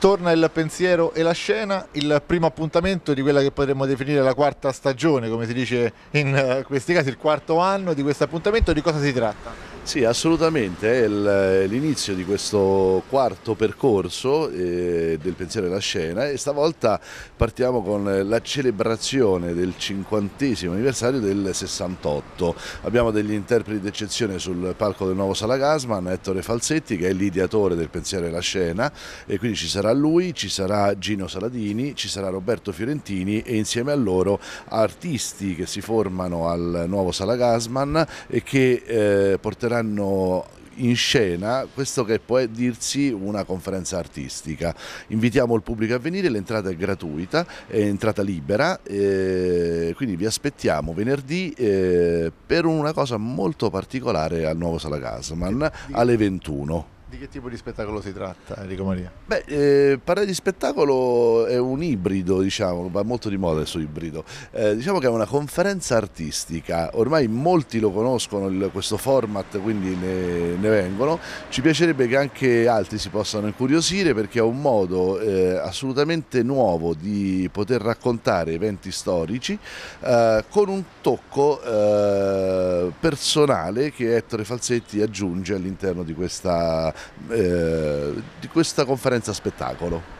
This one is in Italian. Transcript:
Torna il pensiero e la scena, il primo appuntamento di quella che potremmo definire la quarta stagione, come si dice in eh, questi casi, il quarto anno di questo appuntamento, di cosa si tratta? Sì, assolutamente, è l'inizio di questo quarto percorso eh, del pensiero alla scena e stavolta partiamo con la celebrazione del cinquantesimo anniversario del 68. Abbiamo degli interpreti d'eccezione sul palco del nuovo Sala Gasman, Ettore Falsetti che è l'ideatore del pensiero alla scena e quindi ci sarà lui, ci sarà Gino Saladini, ci sarà Roberto Fiorentini e insieme a loro artisti che si formano al nuovo Sala Gasman e che eh, porteranno metteranno in scena questo che può dirsi una conferenza artistica. Invitiamo il pubblico a venire, l'entrata è gratuita, è entrata libera, eh, quindi vi aspettiamo venerdì eh, per una cosa molto particolare al nuovo Sala Gasman alle 21. Di che tipo di spettacolo si tratta, Enrico Maria? Beh, eh, parlare di spettacolo è un ibrido, diciamo, va molto di moda adesso ibrido. Eh, diciamo che è una conferenza artistica, ormai molti lo conoscono il, questo format, quindi ne, ne, vengono. Ci piacerebbe che anche altri si possano incuriosire perché è un modo eh, assolutamente nuovo di poter raccontare eventi storici eh, con un tocco eh, personale che Ettore Falsetti aggiunge all'interno di questa eh, di questa conferenza spettacolo.